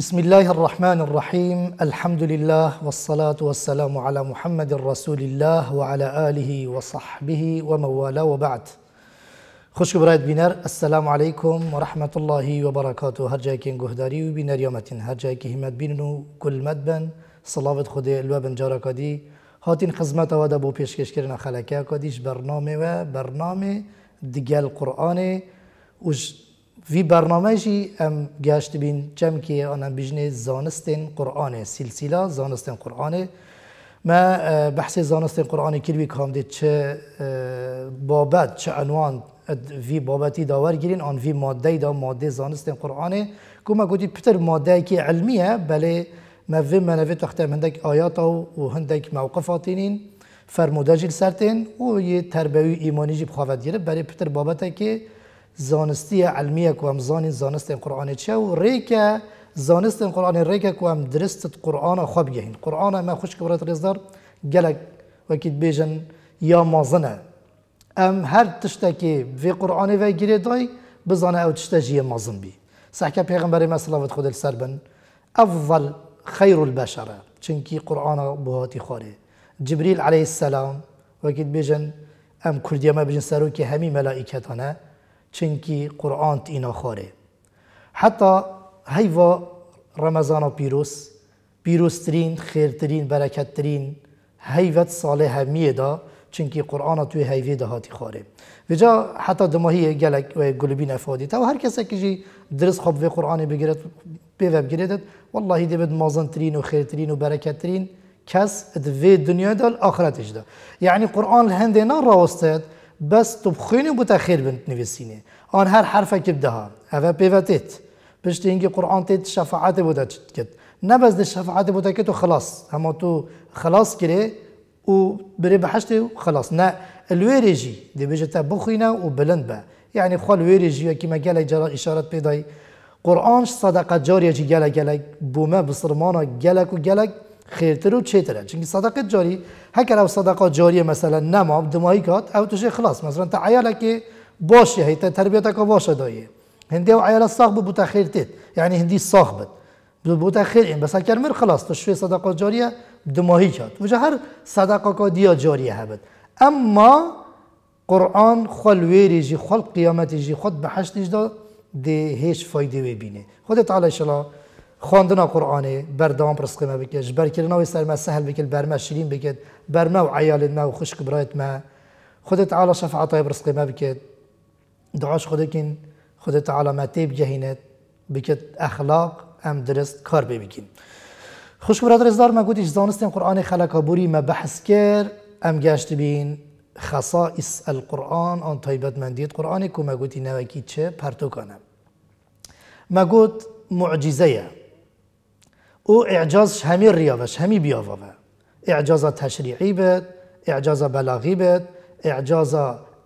بسم الله الرحمن الرحيم الحمد لله والصلاة والسلام على محمد رسول الله وعلى آله وصحبه ومن وبعد خوش برايت بنار السلام عليكم ورحمة الله وبركاته هر جایی که گهداری و بینر یامتین هر جایی که همت كل مدبن صلاة خود الوبن جارا کادی هاتين خزمات و دبو پیشکش کردن خلقه برنامه و برنامه دیگل قرآن وش وی برنامه جی ام گشت بین چم که آنم بیجنه زانستن قرآن سلسله زانستن قرآن ما بحث زانستن قرآن کروی کام دید چه بابت چه عنوان وی بابتی داور گیرین آن وی ماده دا ماده زانستن قرآن که ما گوتی پتر ماده که علمیه بله ما وی منوی تخته هندک آیات و هندک موقفاتینین فرموده جیل سرتین و یه تربیه ایمانی جی بخواهد گیره بله پتر بابته که زانستی علمیه که هم زانین زانست قرآن چه و ریکه زانست قرآن ریک که هم درست قرآن خوب گهین قرآن ما خوش که برات رزدار گلک وکید بیجن یا مازنه ام هر تشته که وی قرآن وی گیره دای بزانه او تشته جیه مازن بی سحکه پیغمبری ما صلوات خود السر بن افضل خیر البشره چنکی قرآن بهاتی خوره جبریل علیه السلام وکید بیجن ام بیجن سرو که همی ملائکتانه چنکی قرآن اینا خاره حتی هیوا رمضان و پیروز پیروزترین خیرترین برکتترین هیوت سال همیه دا چنکی قرآن توی هیوی دا هاتی خاره و جا حتی دماهی گلک و گلوبین افادی تا و هر کسی که جی درس خوب و قرآن بگیرد بیوه بگیردد والله دی بد ترین و خیرترین و برکتترین کس اد وی دنیا دا آخرتش دا یعنی قرآن هنده نا راسته بس تبخینی بوده خير بنت نفسيني آن هر حرفه که بدها اوه پیوتید پشت اینکه قرآن تيت شفاعت بوده کد نبز دي ده شفاعت بوده که تو خلاص اما تو خلاص كري و بري بحشت و خلاص نه الويريجي دي بجتا بخينا بلند با يعني خو الويريجي ما قال جرى إشارة بيضاي قرآن صدقة جارية جي قال قال بوما بصرمانا قالك وقالك خيرتر وتشيتر چونكي صدقة جاری هكا لو صدقة جاری مثلا نما دمایی کات او تشي خلاص مثلا انت عيالك باشه هي تربيتك باشه دايه هندي وعيال بود بوتا خيرتت يعني هندي بود بوتا خيرين بس هكا مر خلاص تشوي صدقة جارية دمائي كات وجه هر صدقة ديا جارية هبت اما قرآن خل ويريجي خل قيامتيجي خد بحشتيج دا دي هيش فايدة وبينه فایده ببینه ان شاء الله خواندن قرآن بردوام برسقي ما بكش بركرنا ويسر ما سهل بك البرما شيرين بك بکد بر ما و عیال ما و خشک خد تعالى شفاعة طيب رزقي ما بكت دعاش خدكين خد تعالى ما تيب جهینت بکد أخلاق أم درست كار ببكين خوش برادر از ازدار ما قوتش زانستن قرآن خلق بوری ما بحث کر أم گشت بین خصائص القرآن أن طيبت من ديت قرآن كما قوتي چه پرتو کنم ما قوت معجزه اعجاز همی ریاوش همی بيافا اعجاز تشريعي بد اعجاز بلاغي بد اعجاز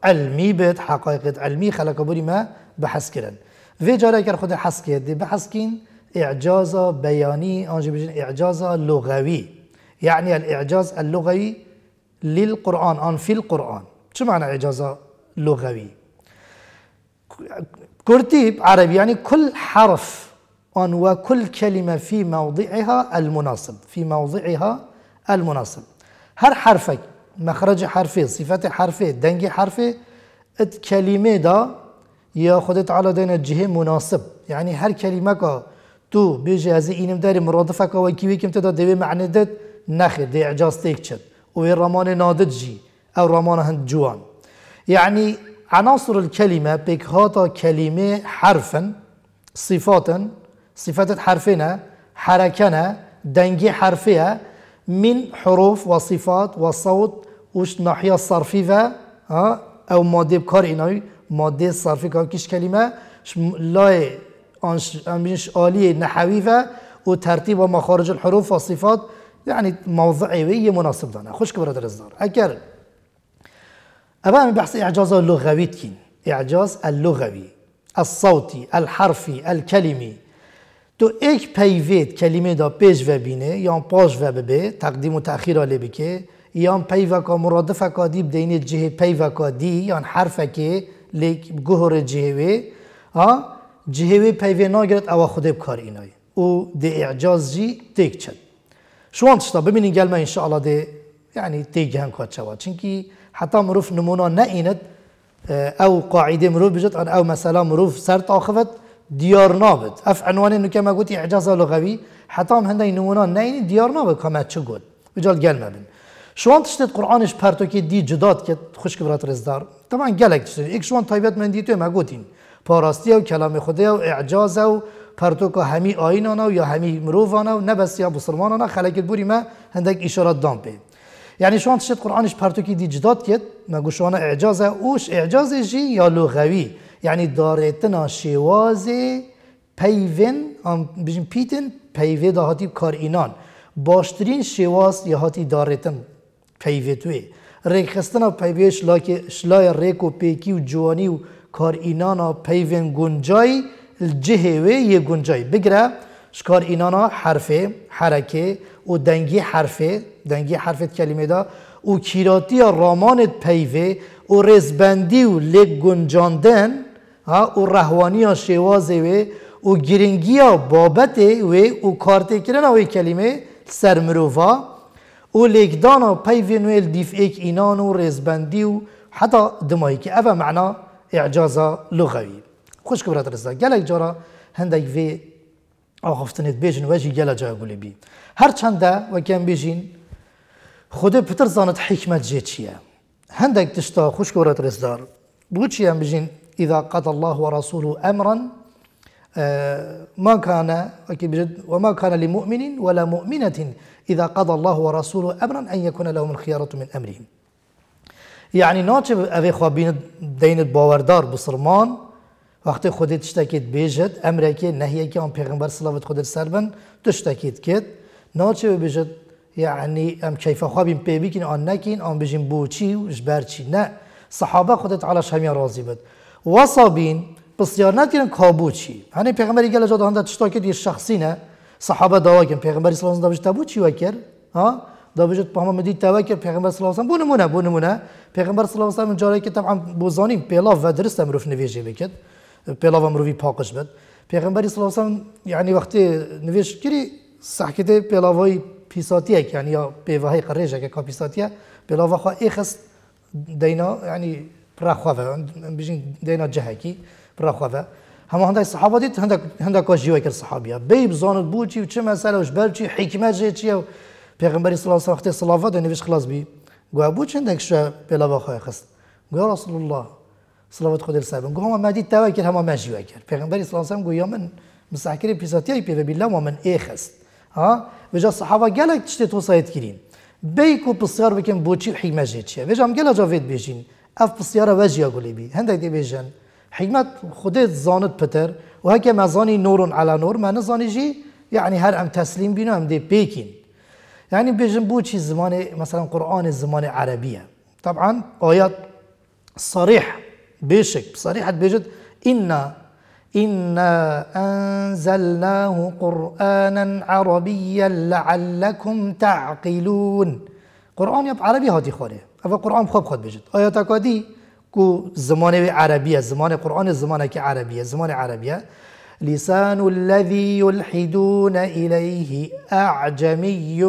علمي بد حقائق علمي خلق بوري ما بحث کرن في جاره كر خود حس كدي بحث کن اعجاز بياني آنجا بجن اعجاز لغوي يعني الاعجاز اللغوي للقران ان في القران شو معنى اعجاز لغوي كرتيب عربي يعني كل حرف أن وكل كلمة في موضعها المناسب في موضعها المناسب هر حرفك مخرج حرفي صفة حرفي دنج حرفي ات كلمة دا يا خدت على دين الجهة مناسب يعني هر كلمة كا تو بيجي هزي إنم داري مرادفه که وکی وی تدا دوی معنى دت نخیر دي اعجاز تيكشت وي رمان نادد او رمان هند جوان يعني عناصر الكلمة بيك هاتا كلمة حرفا صفاتا صفات حرفنا حركنا دنجي حرفها من حروف وصفات وصوت وش ناحية الصرفية أو مادة بكار إناي مادة صرفية كيش كلمة لاي أنش آلية نحوية وترتيب ومخارج الحروف والصفات يعني موضعي مناسب دانا خوش كبرة الإصدار أكر أبا من بحث إعجاز اللغوي تكين إعجاز اللغوي الصوتي الحرفي الكلمي تو یک پیوید کلمه دا پیش و بینه یا پاش و ببه تقدیم و تأخیر آلی بکه یا پیوکا مرادفکا مرادف کا دیب دین جه پیوکا دی یا حرف که لیک گهر جهوی جهوی پیو ناگرد او خود بکار اینای او دی اعجاز جی تیک چد شوان تشتا ببینین ما انشاءالله دی یعنی تیک هم کات چوا چنکی حتی مروف نمونا نه ایند او قاعده مروف بجد او مثلا مروف سر تاخفت دیار نابد اف عنوانه که کما قلت اعجاز لغوی حتی هم هندی نمونان نینی دیار نابد کما چه قد بجال گل مبن شوان تشتت قرآنش پرتوکی دی جداد کت که برات رزدار طبعا گلک تشتت ایک شوان طیبت من دیتو ما قلتین پاراستی و کلام خدا و اعجاز و پرتوکا همی آینانا و یا همی مروفانا و نبس یا بسرمانانا خلق البوری ما هندک اشارات دام بی یعنی شوان تشتت قرآنش پرتوکی دي جداد كت ما قلت شوانا اوش اعجازه جي یا لغوی یعنی تنها شوازه پیون بجن پیتن پیوه دا هاتی کار اینان باشترین شواز یه هاتی دارتن پیوه توی ریک خستنا پیوه شلای ریک و پیکی و جوانی و کار اینانا پیون گنجای وی یه گنجای بگره شکار اینانا حرفه حرکه و دنگی حرفه دنگی حرفت کلمه دا و کیراتی یا رامانت پیوه و رزبندی و لگ گنجاندن ها او رهوانی ها شوازه و او گرنگی ها بابت و او کارت کرن او کلمه سرمروفا او لیکدان ها پیوینویل دیف ایک اینان و رزبندی و حتی دمایی که اوه معنا اعجازا لغوی خوش که برات رزده گلک جارا هندک وی آخفتنید بیجن وجی گل جای گولی بی هر چنده و کم بیجین خود پتر زانت حکمت جه چیه هندک تشتا خوش که برات رزدار بو چیه هم بیجین إذا قضى الله ورسوله أمرا آه، ما كان وما كان لمؤمن ولا مؤمنة إذا قضى الله ورسوله أمرا أن يكون لهم الخيارة من أمرهم یعنی يعني ناچه اوی خوابین دين باوردار بصرمان وقت خودت تشتكيت بيجد امرك نهيك نهیه پیغمبر صلوات خودت سر بن تشتکید کد ناچه بیجد یعنی ام كيف خوابین پی بیکین آن نكين ام بجین بو چی نه صحابه خودت على همین راضي بود وصابين بسیارناکردن کابوچی چی هنی پیغمبری گله جدا هند تشتا کرد یه شخصی نه صحابه دعوا کردن پیغمبری صلی الله علیه و آله تابو چی وکر ها دا وجود پاهم مدی توا کرد پیغمبر صلی الله علیه و آله بو نمونه بو نمونه پیغمبر صلی الله علیه و آله جاری که طبعا بوزانیم پیلاو و درست امرو نویجه بکد پیلاو و امرو پاکش بد پیغمبری صلی الله علیه و آله یعنی وقتی نویش کری صحکت پیلاوی پیساتیه یعنی یا پیوهای قریجه که کا پیساتیه پیلاو خو اخست دینا یعنی براخوافا بيجين دينا جهكي براخوافا هما هندك صحابة ديت هندك هندك واش جيوا الصحابية بي بزون بوتي وش مسألة وش بالتي حكمة جيتي و بيغمبري صلى الله عليه وسلم وقت الصلاة نبيش خلاص بي قوا بوتش هندك شو بلا بخويا خست قوا رسول الله صلوات خدي السابن قوا هما ما ديت توا كير هما ما جيوا كير بيغمبري صلى الله عليه وسلم قوا يوم مسح كريم بيساتي بي بالله ومن اي خست ها بجا الصحابة قالك تشتي توصيت كريم بيكو بالصغار بكم بوتشي وحكمة جيتشي بجا مقالا جافيت بيجين اف بسيارة وجیا اقولي بي هندك دي بيجن حكمت خديت زانت بتر و ما زاني نور على نور ما نزاني جي يعني هر ام تسليم بينا ام دي بيكين يعني بيجن بوشي زمان مثلا قرآن الزمان عربية طبعا آيات صريح بيشك صريحة بيجد إنا إنا أنزلناه قرآنا عربيا لعلكم تعقلون قرآن يب عربي هاتي خالي اول قرآن خوب خود بجد آیا تکادی کو زمان عربیه زمان قرآن زمان که عربیه زمان عربیه لسان الذي يلحدون إليه أعجمي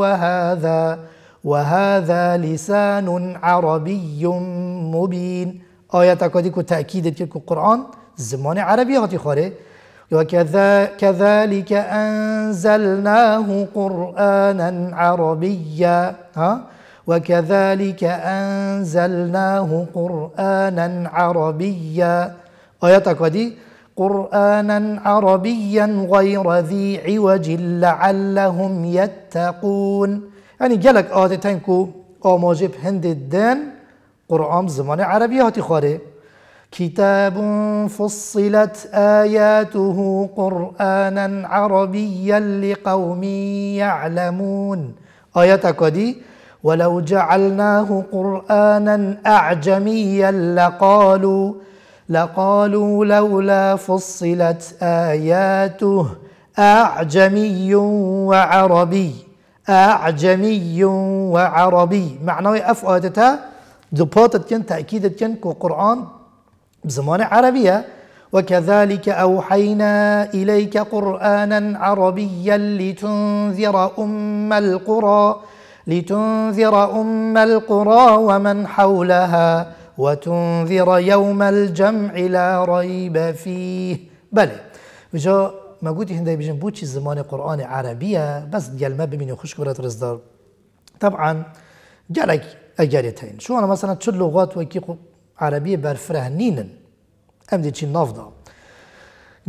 وهذا وهذا لسان عربي مبين آية كو تأكيد تلك القرآن زمان عربي هاتي خاري وكذلك أنزلناه قرآنا عربيا ها وَكَذَٰلِكَ أَنزَلْنَاهُ قُرْآنًا عَرَبِيًّا Ayet akvadi قُرْآنًا عَرَبِيًّا غَيْرَ ذِي عِوَجٍ لَعَلَّهُمْ يَتَّقُونَ يعني gelek تنكو أو موجب هند الدين قرآن زمان عربية هاتي كتاب فصلت آياته قرآنا عربيا لقوم يعلمون آيات أكادي ولو جعلناه قرانا اعجميا لقالوا لقالوا لولا فصلت اياته اعجمي وعربي اعجمي وعربي معنوي اف اوتتا دبوتتين تاكيدتين قران بزمان عربيه وكذلك أوحينا إليك قرآنا عربيا لتنذر أم القرى لتنذر أم القرى ومن حولها وتنذر يوم الجمع لا ريب فيه بله وجا قلت هنده بيجن بوتشي زمان قرآن عربية بس ديال ما بمين يخش كبرت رزدار طبعا جالك أجارتين شو أنا مثلا تشد لغات وكي عربية برفره نينن أم دي نافضة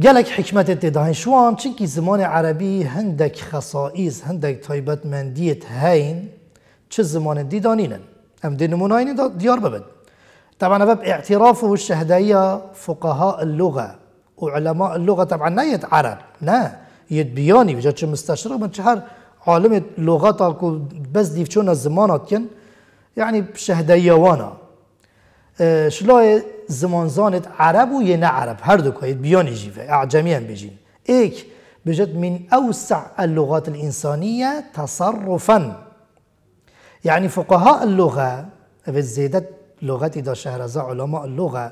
جالك حكمة تدهين شوان عم تشكي زمان عربي هندك خصائص هندك طيبات من ديت هين چه زمان دي دانينن ام دي نموناين ديار ببن طبعا باب اعترافه الشهدية فقهاء اللغة وعلماء اللغة طبعا لا يتعرب لا يتبياني وجا چه مستشرق من چهار عالم لغة بس ديفتشون الزمانات يعني شهدية وانا اه، زمان زانت عرب و یه نه عرب هر دو کایید بیانی جیوه اعجمی اه، هم بجین ایک بجد من أوسع اللغات الإنسانية تصرفا يعني فقهاء اللغة بالزيادة لغة إذا شهرزا علماء اللغة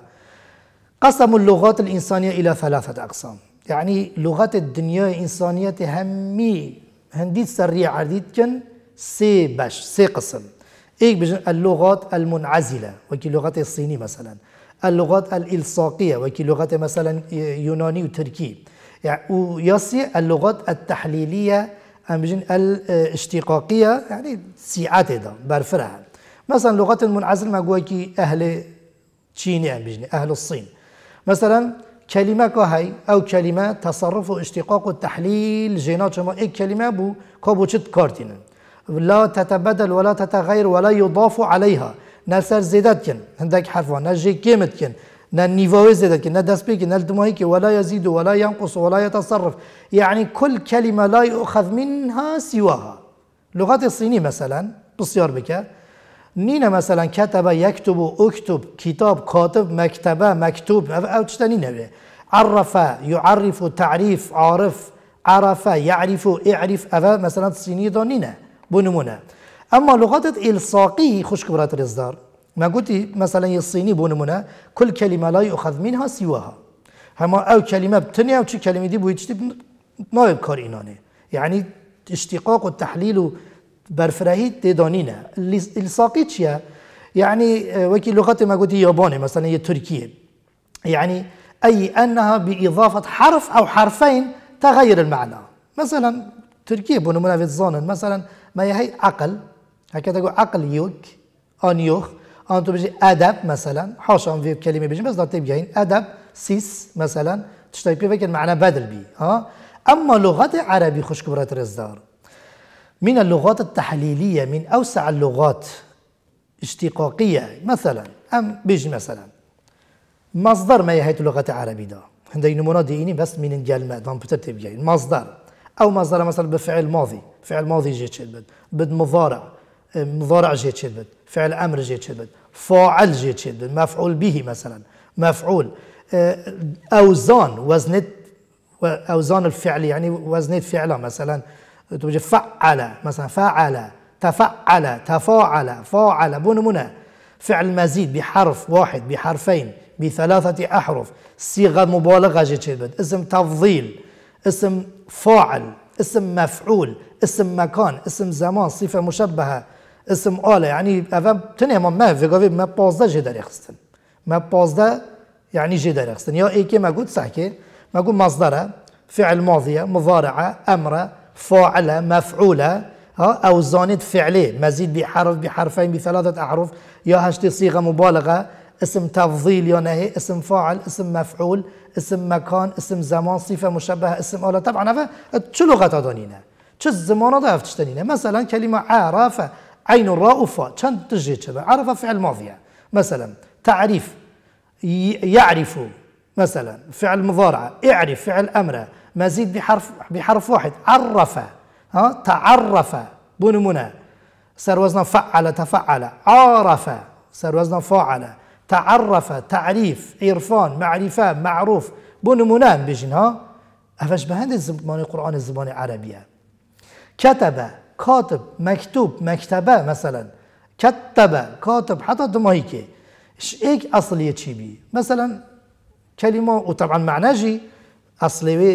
قسموا اللغات الإنسانية إلى ثلاثة أقسام يعني لغات الدنيا الإنسانية همي هنديت سريع عديد كن سي بش سي قسم ايك بجن اللغات المنعزلة وكي لغة الصيني مثلا اللغات الإلصاقية وكي لغة مثلا يوناني وتركي يعني ويصي اللغات التحليلية أم بجن الاشتقاقية يعني سيعات ده برفرها مثلا لغات المنعزل ما كي أهل تشيني أم بجن أهل الصين مثلا كلمة كهي أو كلمة تصرف واشتقاق والتحليل جينات شما إيه كلمة بو كابوشت كارتينن لا تتبدل ولا تتغير ولا يضاف عليها نسر سر زيادت كن هندك حرفها نه جي كيمت كن نه نيفوي زيادت كن نه دست ولا يزيد ولا ينقص ولا يتصرف يعني كل كلمة لا يؤخذ منها سواها لغة الصيني مثلا بصير بك نينا مثلا كتب يكتب اكتب كتاب كاتب مكتبة مكتوب أو تشتنين عرف يعرف تعريف عارف عرف يعرف اعرف أو مثلا الصيني دونينه بنمونه اما لغات الصاقي خشك برات الاصدار ما قلت مثلا الصيني بنمونه كل كلمه لا يؤخذ منها سواها هما او كلمه بتنيا او كلمه دي دي نايب كار اينانه يعني اشتقاق والتحليل برفراهي تدانینه الساقی تشيا يعني آه، وكي لغة ما قلت ياباني مثلا هي تركية يعني أي أنها بإضافة حرف أو حرفين تغير المعنى مثلا تركيا بنمونة في الزون مثلا ما هي عقل هكذا تقول أن يوخ انتو بيجي ادب مثلا حاشا في كلمه بيجي بس نطيب جايين ادب سيس مثلا تشتاي بي فكر معنى بدل بي ها اما لغات عربي خش كبرات رزدار من اللغات التحليليه من اوسع اللغات اشتقاقيه مثلا ام بيجي مثلا مصدر ما هي اللغه العربيه ده عندي نمونه ديني بس من الجلمه دون بترتيب مصدر او مصدر مثلا بفعل ماضي فعل ماضي جي تشبد بد مضارع مضارع جي تشبد فعل امر جي تشبد فاعل جي تشبد مفعول به مثلا مفعول آه، اوزان وزنت اوزان الفعل يعني وزنت فعله مثلا توجد فعل مثلا فعل تفعل تفاعل فاعل بون منى فعل مزيد بحرف واحد بحرفين بثلاثة أحرف صيغة مبالغة جي تشبد اسم تفضيل اسم فاعل اسم مفعول اسم مكان اسم زمان صفه مشبهه اسم آله يعني افا تنه ما مه وگاوی ما پازده جه در ما پازده يعني جه در يا یا ای که ما گود ساكي ما گود مصدره فعل ماضيه مضارعه امره فاعله مفعوله ها او زانت فعله مزيد بحرف بحرفين بثلاثه احرف يا هشتي صيغه مبالغه اسم تفضيل يونهي اسم فاعل اسم مفعول اسم مكان اسم زمان صفة مشبهة اسم آلة طبعا هذا شو لغة دانينه شو الزمان ده افتشتنينه مثلا كلمة عرف عين الراء وفاء چند تجي چبه عرف فعل ماضية مثلا تعريف يعرف مثلا فعل مضارعة اعرف فعل أمر مزيد بحرف بحرف واحد عرف ها تعرف بنمونه سر وزن فعل تفعل عارف سر وزن فاعل تعرف تعريف عرفان معرفة معروف بنمونان بيجن ها افش به هند زبان قرآن زبان كتب كاتب مكتوب مكتبة مثلا كتب كاتب حتى دمايكي ايك اصلية چی بی مثلا کلمه وطبعا معناه جی اصلی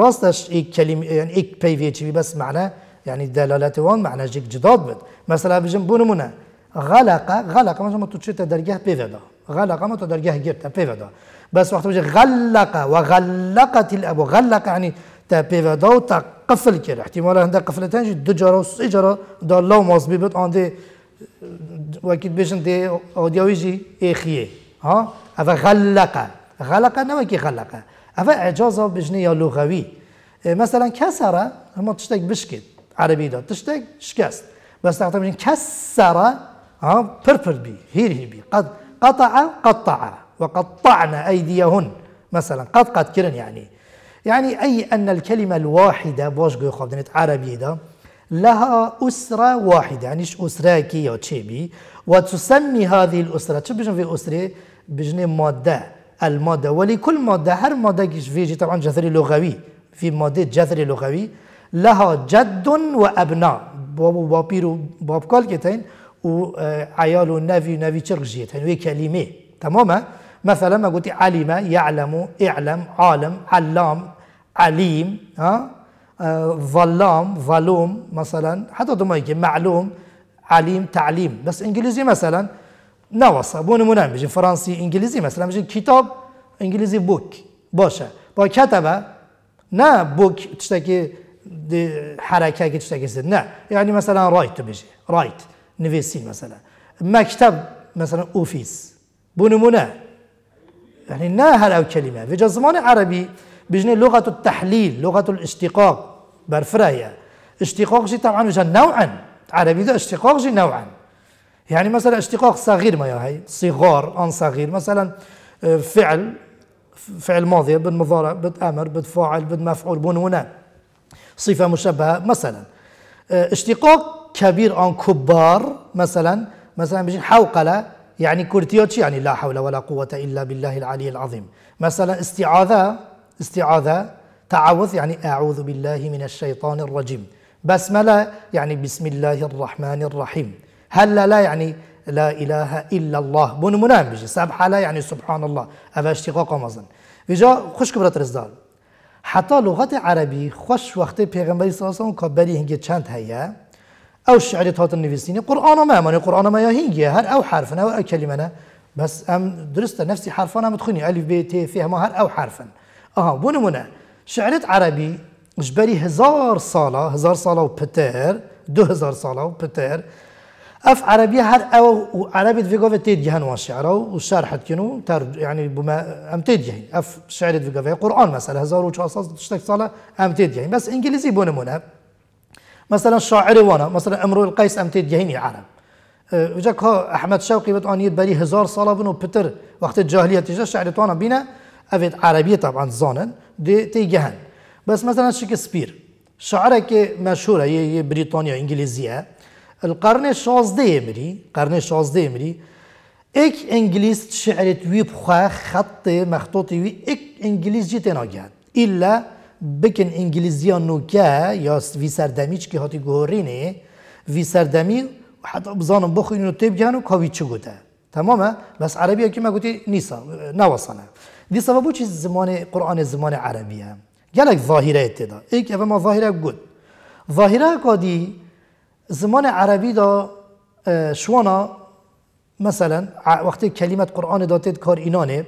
راستش ایک کلمه یعنی يعني ایک پیویه چی بی بس معناه یعنی يعني دلالت وان معناه جی جداد بد مثلا بجن بونمونه غلق غلق مثلا ما تشيت درجه بيفدا غلق ما درجه جبت بيفدا بس وقت وجه غلق وغلقت الاب غلق يعني تا بيفدا وتا قفل كده احتمال عندها قفلتين جي دجره وسجره دا لو موز بيبت عندي واكيد بيشن دي اوديويجي اخيه ها هذا غلق غلق نوكي غلق هذا اعجازه بجنيه لغوي إيه، مثلا كسر ما تشتك بشكل عربي ده تشتك شكست بس تعتبر كسر فرفر بي هير بي قد قطع قطع وقطعنا أيديهن مثلا قد قد كرن يعني يعني أي أن الكلمة الواحدة بوش جو خبدنت عربي دا لها أسرة واحدة يعني أسرة كي أو تشيبي وتسمي هذه الأسرة تبجن في أسرة بجن مادة المادة ولكل مادة هر مادة كيش فيجي طبعا جذري لغوي في مادة جذري لغوي لها جد وأبناء بابو بابيرو بابكال كتين وعياله آه، نافي نافي ترجيت يعني هي كلمة تماما مثلا ما قلت علم يعلم اعلم عالم علام عليم ها آه، ظلام ظلوم مثلا حتى ضمن معلوم عليم تعليم بس انجليزي مثلا نوصى بون منام بيجي فرنسي انجليزي مثلا بيجي كتاب انجليزي بوك باشا با كتبه نا بوك تشتكي حركه تشتكي نا يعني مثلا رايت بيجي رايت نفيسين مثلا مكتب مثلا اوفيس بنمونه يعني ناهر او كلمه في زمان عربي بجني لغه التحليل لغه الاشتقاق برفرايا اشتقاق شي طبعا جا نوعا عربي ذا اشتقاق شي نوعا يعني مثلا اشتقاق صغير ما هي صغار ان صغير مثلا آه، فعل فعل ماضي بالمضارع بالامر بالفاعل بالمفعول بنونه صفه مشبهه مثلا آه، اشتقاق كبير عن كبار مثلا مثلا بيجي حوقلة يعني كرتيوتش يعني لا حول ولا قوة إلا بالله العلي العظيم مثلا استعاذة استعاذة تعوذ يعني أعوذ بالله من الشيطان الرجيم بسملة يعني بسم الله الرحمن الرحيم هل لا يعني لا إله إلا الله بون منام بيجي سبحة لا يعني سبحان الله هذا اشتقاق مثلا بيجا خش برترز رزدال حتی لغت عربی خوش وقت پیغمبری صلی الله علیه و چند هیه او شعر تات نویسین قرآن ما معنی قرآن ما هر او حرف نه او نه بس ام درسته نفسي حرفان ام تخوني الف ب ت فيها مهر او حرفن آها بونمونه شعرت عربي جبري هزار صاله هزار و پتر دو هزار ساله و پتر اف عربي هر او عربي فيغوفا تيد جهن وشعره وشارحت كنو تر يعني بما ام تيد جهن اف شعر فيغوفا قران مثلا 1400 تشتك صاله ام تيد جهن بس انجليزي بون منا مثلا شاعر وانا مثلا امرو القيس ام تيد جهني عرب أه، وجاك ها احمد شوقي بتقانيت بري هزار صاله بنو بتر وقت الجاهليه تجا شعر توانا بينا افيت عربيه طبعا زانن دي تي جهان بس مثلا شكسبير شعرك مشهوره هي بريطانيا انجليزيه القرن 16 امری قرن 16 امری یک انگلیس شعرت وی بخواه خط مخطوط وی یک انگلیس جی تناگد ایلا بکن ها نوکه یا وی سردمیچ که هاتی گوهرینه، وی سردمی حتی بزانم بخو اینو تیب گهنو و کاوی چه گوته تمامه بس عربی که ما گوتی نیسا نواسانه دی سببو چی زمان قرآن زمان عربیه گلک ظاهره اتدا ایک اوه ما ظاهره گود ظاهره کادی زمان عربی دا اه، شوانا مثلا وقتی کلمت قرآن داتید کار اینانه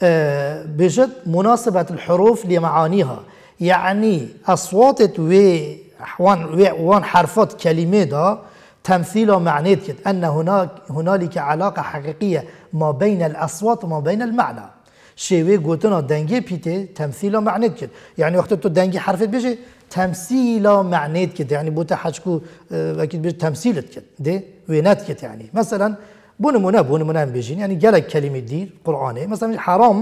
اه، بجد مناسبة الحروف لمعانيها يعني أصوات وي وان حرفات كلمة دا تمثيل معنى أن هناك هنالك علاقة حقيقية ما بين الأصوات وما بين المعنى شوي قوتنا دنجي بيتي تمثيل معنى يعني وقت تو دنجي حرفت بيجي تمثيلا معنيت كده يعني بوتا حشكو آه، اكيد بيش تمثيلت كده دي وينات كده يعني مثلا بنمونا بنمونا بيجين يعني جالك كلمه دي قراني مثلا حرام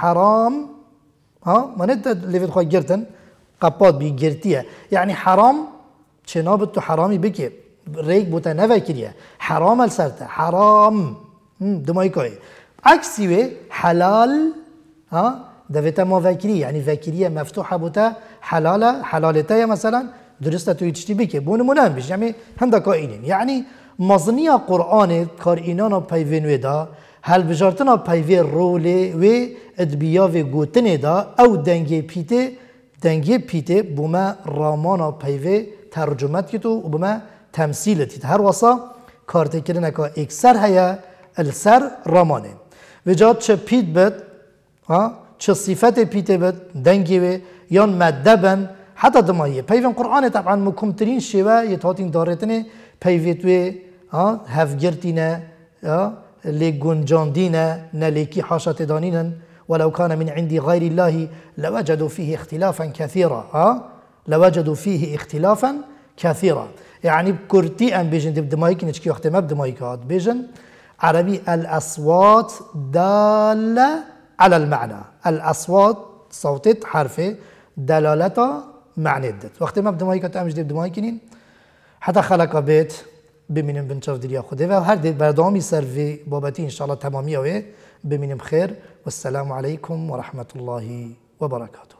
حرام ها مانت ليفت خو جرتن قباط بي جرتيه يعني حرام شناب تو حرامي بكي ريك بوتا نفا كده حرام السرت حرام دماي كوي عكسي حلال ها دفتا ما فاكري يعني فاكريه مفتوحه بوتا حلالة حلالته مثلا درست درسته توی بی که بون مولان بشه یعنی هنده کا یعنی مزنی قرآن کار اینانا پیوین دا هل بجارتنا پیوی رول و ادبیا و گوتن دا او دنگی پیته دنگی پیته بوما رامانا پیوی ترجمت کتو و بوما تمثیل تمثیلتی هر وصا کارته کرنه که اکسر هیا السر رامانه و جا چه پیت بد آه، چه صفت پیته بد دنگی و یان ماده بن حتا دمایی پیوین قرآن طبعا مکمترین شیوه یه تاتین دارتنه پیویت وی آه، هفگرتینه آه، لجنجاندینه نلیکی حاشا تدانینن ولو كان من عند غير الله لوجدوا فيه اختلافا كثيرا ها آه، لوجدوا فيه اختلافا كثيرا يعني بكرتي ان بيجن دمايك نشكي وقت ما بدمايك هاد بيجن عربي الاصوات داله على المعنى الاصوات صوتت حرفه دلالة معنی داد. وقتی ما بدمایی که تو امش دمایی کنیم، حتی خلاک بیت ببینیم بنچاف دلیا خوده و هر دید بر دامی سر و بابتی انشالله تمامی اوه ببینیم خیر و السلام علیکم و رحمت الله و وبركاته